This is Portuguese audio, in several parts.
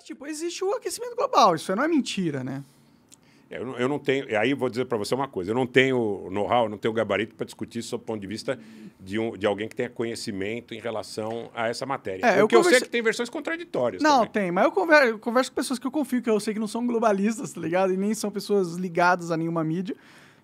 Mas, tipo, existe o aquecimento global, isso não é mentira, né? É, eu não, eu não tenho. Aí vou dizer para você uma coisa: eu não tenho know-how, não tenho gabarito para discutir isso do ponto de vista de, um, de alguém que tenha conhecimento em relação a essa matéria. É, Porque eu converse... eu sei que tem versões contraditórias. Não, também. tem, mas eu converso, eu converso com pessoas que eu confio, que eu sei que não são globalistas, tá ligado? E nem são pessoas ligadas a nenhuma mídia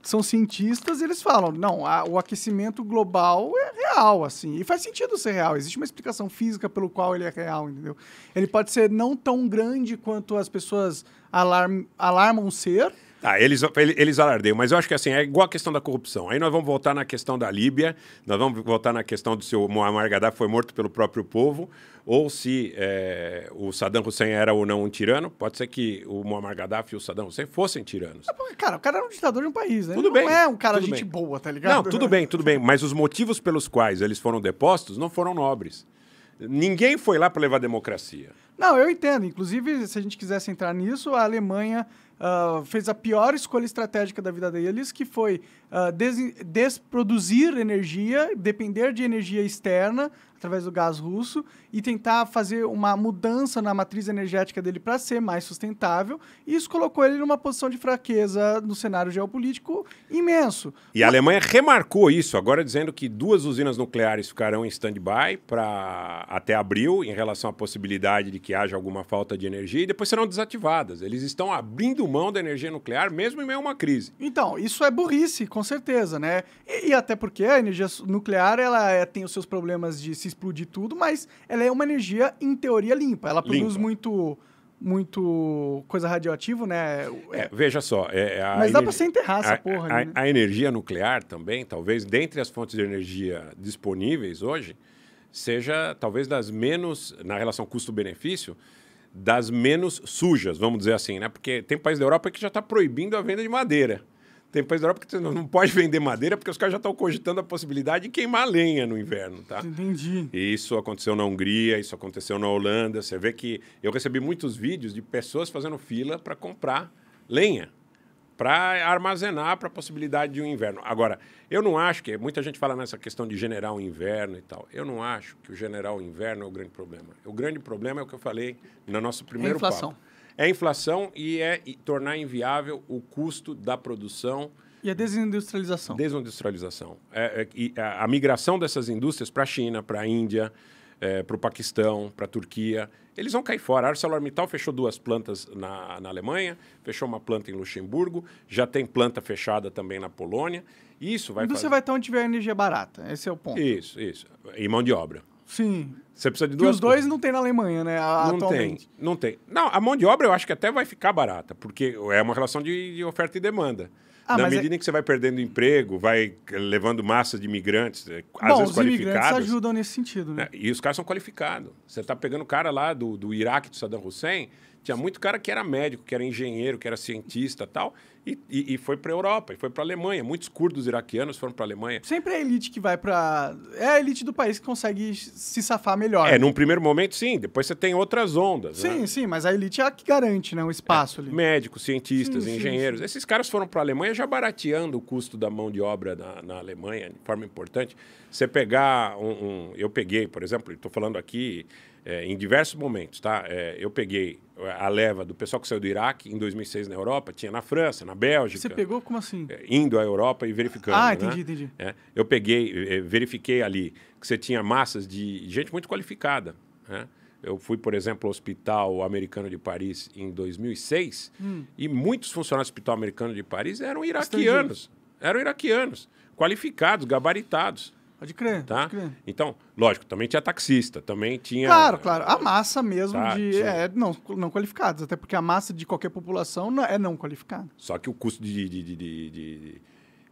são cientistas, eles falam, não, a, o aquecimento global é real, assim, e faz sentido ser real, existe uma explicação física pelo qual ele é real, entendeu? Ele pode ser não tão grande quanto as pessoas alarm, alarmam ser, ah, eles, eles alardeiam, mas eu acho que assim, é igual a questão da corrupção. Aí nós vamos voltar na questão da Líbia, nós vamos voltar na questão do o Muammar Gaddafi foi morto pelo próprio povo, ou se é, o Saddam Hussein era ou não um tirano. Pode ser que o Muammar Gaddafi e o Saddam Hussein fossem tiranos. Ah, cara, o cara era um ditador de um país, né? Tudo ele bem. Não é um cara de gente bem. boa, tá ligado? Não, tudo bem, tudo bem. Mas os motivos pelos quais eles foram depostos não foram nobres. Ninguém foi lá para levar democracia. Não, eu entendo. Inclusive, se a gente quisesse entrar nisso, a Alemanha uh, fez a pior escolha estratégica da vida deles, que foi uh, des desproduzir energia, depender de energia externa, através do gás russo, e tentar fazer uma mudança na matriz energética dele para ser mais sustentável. E isso colocou ele numa posição de fraqueza no cenário geopolítico imenso. E a Alemanha remarcou isso, agora dizendo que duas usinas nucleares ficarão em stand-by até abril, em relação à possibilidade de que haja alguma falta de energia e depois serão desativadas. Eles estão abrindo mão da energia nuclear mesmo em meio a uma crise. Então, isso é burrice, com certeza, né? E, e até porque a energia nuclear ela é, tem os seus problemas de se explodir tudo, mas ela é uma energia em teoria limpa. Ela produz muito muito coisa radioativa, né? É, veja só. É, é Mas dá para você enterrar essa a, porra. A, né? a, energia nuclear também, talvez, dentre as fontes de energia disponíveis hoje, seja talvez das menos, na relação custo-benefício, das menos sujas, vamos dizer assim, né? Porque tem país da Europa que já está proibindo a venda de madeira. Tem país da Europa que não pode vender madeira porque os caras já estão cogitando a possibilidade de queimar lenha no inverno, tá? Entendi. E isso aconteceu na Hungria, isso aconteceu na Holanda. Você vê que eu recebi muitos vídeos de pessoas fazendo fila para comprar lenha para armazenar para a possibilidade de um inverno. Agora, eu não acho que muita gente fala nessa questão de generar o um inverno e tal. Eu não acho que o generar o inverno é o grande problema. O grande problema é o que eu falei no nosso é primeiro é inflação. Papo. É a inflação e é tornar inviável o custo da produção. E a desindustrialização. Desindustrialização. É, é, e é, a migração dessas indústrias para a China, para a Índia, é, para o Paquistão, para a Turquia. Eles vão cair fora. A ArcelorMittal fechou duas plantas na, na Alemanha, fechou uma planta em Luxemburgo, já tem planta fechada também na Polônia. Isso vai. Então fazer... você vai estar onde tiver energia barata. Esse é o ponto. Isso, isso. E mão de obra. Sim. Você precisa de duas. Que os dois não tem na Alemanha, né? não atualmente. tem, não tem. Não, a mão de obra eu acho que até vai ficar barata, porque é uma relação de, de oferta e demanda. Ah, Na é medida é... que você vai perdendo emprego, vai levando massa de imigrantes, é, às Bom, vezes qualificados. Os ajudam nesse sentido. Né? É, e os caras são qualificados. Você está pegando o cara lá do, do Iraque, do Saddam Hussein, tinha muito cara que era médico, que era engenheiro, que era cientista tal, e, e, e foi para Europa, e foi para Alemanha. Muitos curdos iraquianos foram para Alemanha. Sempre é a elite que vai para. É a elite do país que consegue se safar melhor. É, né? num primeiro momento, sim. Depois você tem outras ondas. Sim, né? sim, mas a elite é a que garante né, o espaço é, ali. Médicos, cientistas, sim, engenheiros. Sim, sim. Esses caras foram para a Alemanha já barateando o custo da mão de obra na, na Alemanha, de forma importante. Você pegar um, um. Eu peguei, por exemplo, estou falando aqui é, em diversos momentos, tá? É, eu peguei a leva do pessoal que saiu do Iraque em 2006 na Europa, tinha na França, na Bélgica. Você pegou como assim? É, indo à Europa e verificando. Ah, né? entendi, né? entendi. É, eu peguei, é, é, verifiquei ali que você tinha massas de gente muito qualificada. Né? Eu fui, por exemplo, ao Hospital Americano de Paris em 2006 hum. e muitos funcionários do Hospital Americano de Paris eram iraquianos. Eram iraquianos, qualificados, gabaritados. Pode crer, tá? Pode crer. Então, lógico, também tinha taxista, também tinha... Claro, claro. A massa mesmo tá, de... Tinha... É não, não qualificados, até porque a massa de qualquer população é, é não qualificada. Só que o custo de, de, de, de,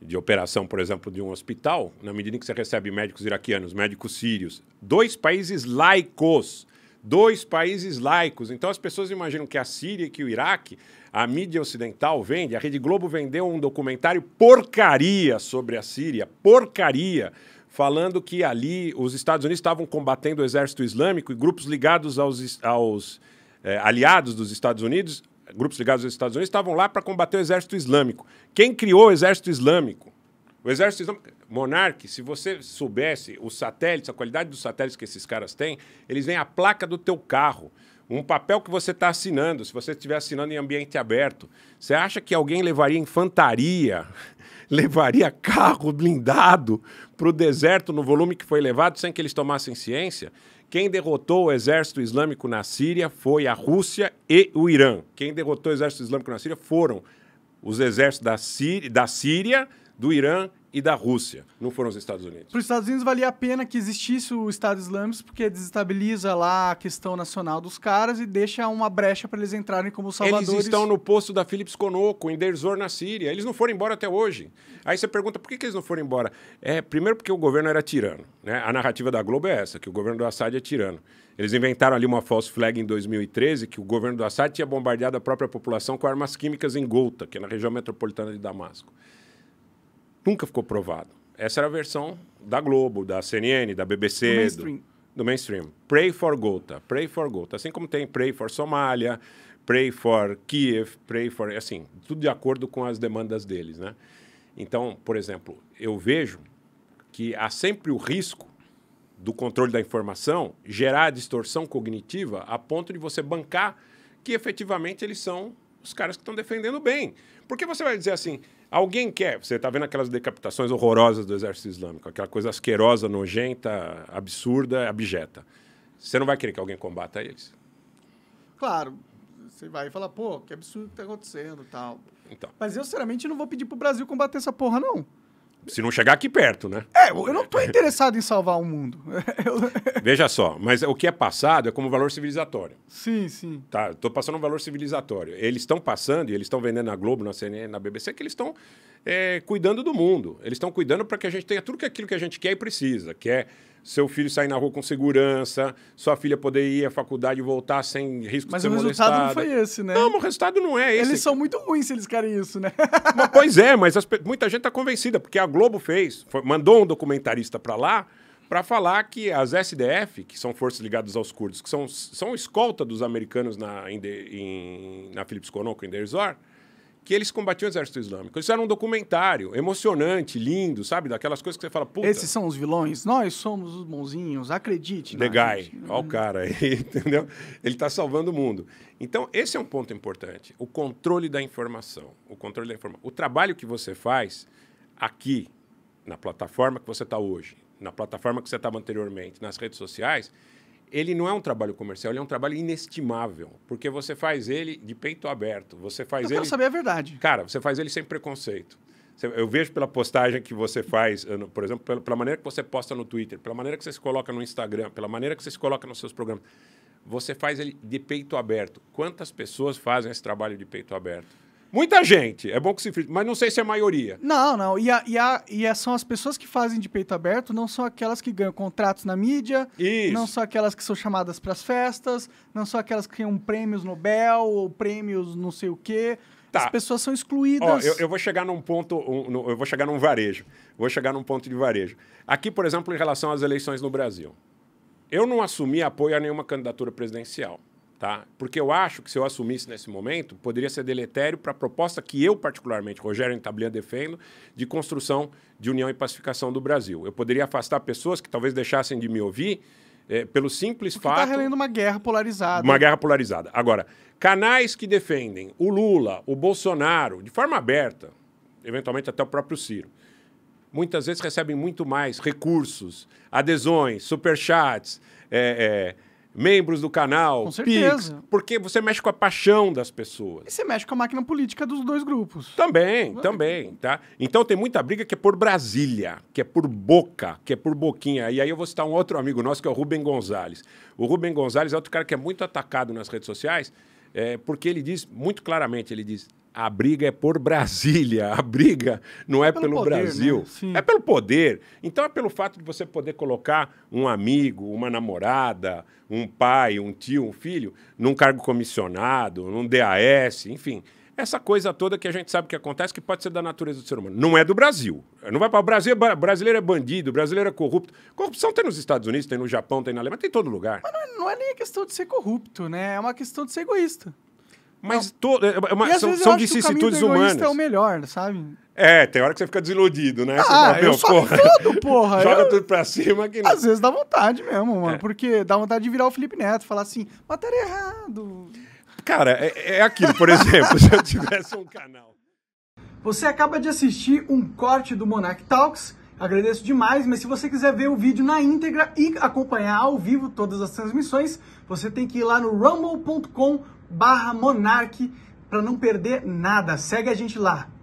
de operação, por exemplo, de um hospital, na medida em que você recebe médicos iraquianos, médicos sírios, dois países laicos, dois países laicos. Então as pessoas imaginam que a Síria e que o Iraque, a mídia ocidental vende, a Rede Globo vendeu um documentário porcaria sobre a Síria, porcaria, falando que ali os Estados Unidos estavam combatendo o exército islâmico e grupos ligados aos, aos é, aliados dos Estados Unidos, grupos ligados aos Estados Unidos, estavam lá para combater o exército islâmico. Quem criou o exército islâmico? O exército islâmico. Monarque, se você soubesse os satélites, a qualidade dos satélites que esses caras têm, eles vêm a placa do teu carro um papel que você está assinando, se você estiver assinando em ambiente aberto, você acha que alguém levaria infantaria, levaria carro blindado para o deserto no volume que foi levado sem que eles tomassem ciência? Quem derrotou o exército islâmico na Síria foi a Rússia e o Irã. Quem derrotou o exército islâmico na Síria foram os exércitos da Síria, da Síria do Irã e da Rússia, não foram os Estados Unidos. Para os Estados Unidos valia a pena que existisse o Estado Islâmico, porque desestabiliza lá a questão nacional dos caras e deixa uma brecha para eles entrarem como salvadores. Eles estão no posto da Philips Conoco, em Derzor, na Síria. Eles não foram embora até hoje. Aí você pergunta por que, que eles não foram embora. É, primeiro porque o governo era tirano. Né? A narrativa da Globo é essa, que o governo do Assad é tirano. Eles inventaram ali uma false flag em 2013 que o governo do Assad tinha bombardeado a própria população com armas químicas em Ghouta, que é na região metropolitana de Damasco nunca ficou provado. Essa era a versão da Globo, da CNN, da BBC. Do mainstream. Do, do mainstream. Pray for Gota, pray for Gota. Assim como tem Pray for Somália, Pray for Kiev, Pray for. Assim, tudo de acordo com as demandas deles, né? Então, por exemplo, eu vejo que há sempre o risco do controle da informação gerar distorção cognitiva a ponto de você bancar que efetivamente eles são os caras que estão defendendo bem. Porque você vai dizer assim, Alguém quer, você está vendo aquelas decapitações horrorosas do exército islâmico, aquela coisa asquerosa, nojenta, absurda, abjeta. Você não vai querer que alguém combata eles? Claro, você vai falar, pô, que absurdo que está acontecendo e tal. Então. Mas eu, sinceramente, não vou pedir para o Brasil combater essa porra, não. Se não chegar aqui perto, né? É, eu não estou interessado em salvar o mundo. Eu... Veja só, mas o que é passado é como valor civilizatório. Sim, sim. Tá, estou passando um valor civilizatório. Eles estão passando, e eles estão vendendo na Globo, na CNN, na BBC, que eles estão é, cuidando do mundo. Eles estão cuidando para que a gente tenha tudo aquilo que a gente quer e precisa, que é seu filho sair na rua com segurança, sua filha poder ir à faculdade e voltar sem risco Mas de ser Mas o resultado molestada. não foi esse, né? Não, o resultado não é esse. Eles são muito ruins se eles querem isso, né? Mas, pois é, mas as, muita gente está convencida, porque a Globo fez, foi, mandou um documentarista para lá para falar que as SDF, que são forças ligadas aos curdos, que são, são escolta dos americanos na, em, na Philips Conoco, em Deir que eles combatiam o exército islâmico. Isso era um documentário emocionante, lindo, sabe? Daquelas coisas que você fala, puta. Esses são os vilões, nós somos os bonzinhos, acredite. The guy, olha o cara aí, entendeu? Ele está salvando o mundo. Então, esse é um ponto importante, o controle da informação. O controle da informação. O trabalho que você faz aqui, na plataforma que você está hoje, na plataforma que você estava anteriormente, nas redes sociais, ele não é um trabalho comercial, ele é um trabalho inestimável, porque você faz ele de peito aberto, você faz eu ele... Eu quero saber a verdade. Cara, você faz ele sem preconceito. Eu vejo pela postagem que você faz, por exemplo, pela maneira que você posta no Twitter, pela maneira que você se coloca no Instagram, pela maneira que você se coloca nos seus programas, você faz ele de peito aberto. Quantas pessoas fazem esse trabalho de peito aberto? Muita gente. É bom que se frite, mas não sei se é a maioria. Não, não. E, a, e, a, e são as pessoas que fazem de peito aberto, não são aquelas que ganham contratos na mídia, Isso. não são aquelas que são chamadas para as festas, não são aquelas que ganham prêmios Nobel ou prêmios não sei o quê. Tá. As pessoas são excluídas. Ó, eu, eu, vou chegar num ponto, um, no, eu vou chegar num varejo. Vou chegar num ponto de varejo. Aqui, por exemplo, em relação às eleições no Brasil. Eu não assumi apoio a nenhuma candidatura presidencial. Tá? Porque eu acho que se eu assumisse nesse momento, poderia ser deletério para a proposta que eu, particularmente, Rogério Entablia, defendo, de construção de união e pacificação do Brasil. Eu poderia afastar pessoas que talvez deixassem de me ouvir é, pelo simples Porque tá fato. Está relendo uma guerra polarizada. Uma guerra polarizada. Agora, canais que defendem o Lula, o Bolsonaro, de forma aberta, eventualmente até o próprio Ciro, muitas vezes recebem muito mais recursos, adesões, superchats. É, é, membros do canal, com certeza. Pix, porque você mexe com a paixão das pessoas. E você mexe com a máquina política dos dois grupos. Também, também, tá? Então tem muita briga que é por Brasília, que é por boca, que é por boquinha. E aí eu vou citar um outro amigo nosso que é o Rubem Gonzalez. O Rubem Gonzalez é outro cara que é muito atacado nas redes sociais, é, porque ele diz muito claramente, ele diz: a briga é por Brasília, a briga não é, pelo, pelo poder, né? Brasil, né? é pelo poder. Então é pelo fato de você poder colocar um amigo, uma namorada, um pai, um tio, um filho num cargo comissionado, num DAS, enfim. Essa coisa toda que a gente sabe que acontece, que pode ser da natureza do ser humano. Não é do Brasil. Não vai para o Brasil. Brasileiro é bandido, brasileiro é corrupto. Corrupção tem nos Estados Unidos, tem no Japão, tem na Alemanha, tem em todo lugar. Mas não é, é nem a questão de ser corrupto, né? É uma questão de ser egoísta. Mas to... é, é uma... são, são vicissitudes o humanas. é o melhor, sabe? É, tem hora que você fica desiludido, né? Ah, fala, eu só tudo, porra. Joga eu... tudo pra cima. Que... Às vezes dá vontade mesmo, mano. É. Porque dá vontade de virar o Felipe Neto, falar assim, mataram errado. Cara, é, é aquilo, por exemplo, se eu tivesse um canal. Você acaba de assistir um corte do Monarch Talks. Agradeço demais, mas se você quiser ver o vídeo na íntegra e acompanhar ao vivo todas as transmissões, você tem que ir lá no rumble.com.br barra Monarque para não perder nada. Segue a gente lá.